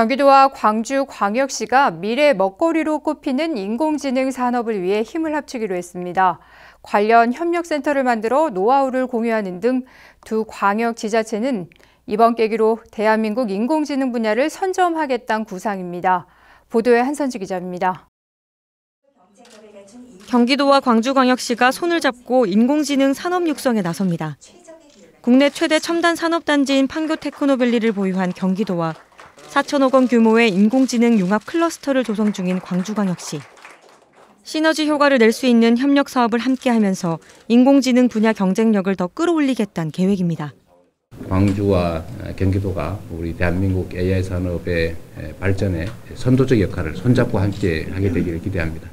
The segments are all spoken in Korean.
경기도와 광주 광역시가 미래 먹거리로 꼽히는 인공지능 산업을 위해 힘을 합치기로 했습니다. 관련 협력센터를 만들어 노하우를 공유하는 등 두 광역 지자체는 이번 계기로 대한민국 인공지능 분야를 선점하겠다는 구상입니다. 보도에 한선지 기자입니다. 경기도와 광주광역시가 손을 잡고 인공지능 산업 육성에 나섭니다. 국내 최대 첨단 산업단지인 판교 테크노밸리를 보유한 경기도와 4천억 원 규모의 인공지능 융합 클러스터를 조성 중인 광주광역시. 시너지 효과를 낼 수 있는 협력 사업을 함께하면서 인공지능 분야 경쟁력을 더 끌어올리겠다는 계획입니다. 광주와 경기도가 우리 대한민국 AI 산업의 발전에 선도적 역할을 손잡고 함께 하게 되기를 기대합니다.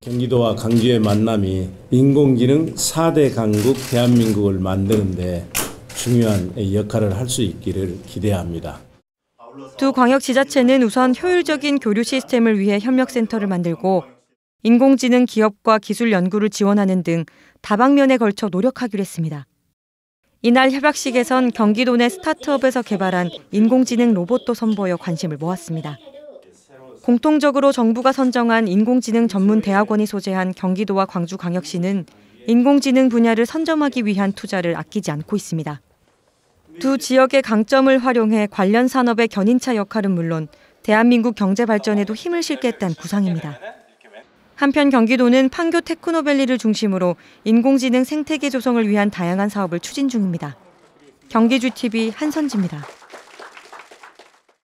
경기도와 광주의 만남이 인공지능 4대 강국 대한민국을 만드는데 중요한 역할을 할 수 있기를 기대합니다. 두 광역 지자체는 우선 효율적인 교류 시스템을 위해 협력센터를 만들고 인공지능 기업과 기술 연구를 지원하는 등 다방면에 걸쳐 노력하기로 했습니다. 이날 협약식에선 경기도 내 스타트업에서 개발한 인공지능 로봇도 선보여 관심을 모았습니다. 공통적으로 정부가 선정한 인공지능 전문 대학원이 소재한 경기도와 광주광역시는 인공지능 분야를 선점하기 위한 투자를 아끼지 않고 있습니다. 두 지역의 강점을 활용해 관련 산업의 견인차 역할은 물론 대한민국 경제 발전에도 힘을 실겠다는 구상입니다. 한편 경기도는 판교 테크노밸리를 중심으로 인공지능 생태계 조성을 위한 다양한 사업을 추진 중입니다. 경기주TV 한선지입니다.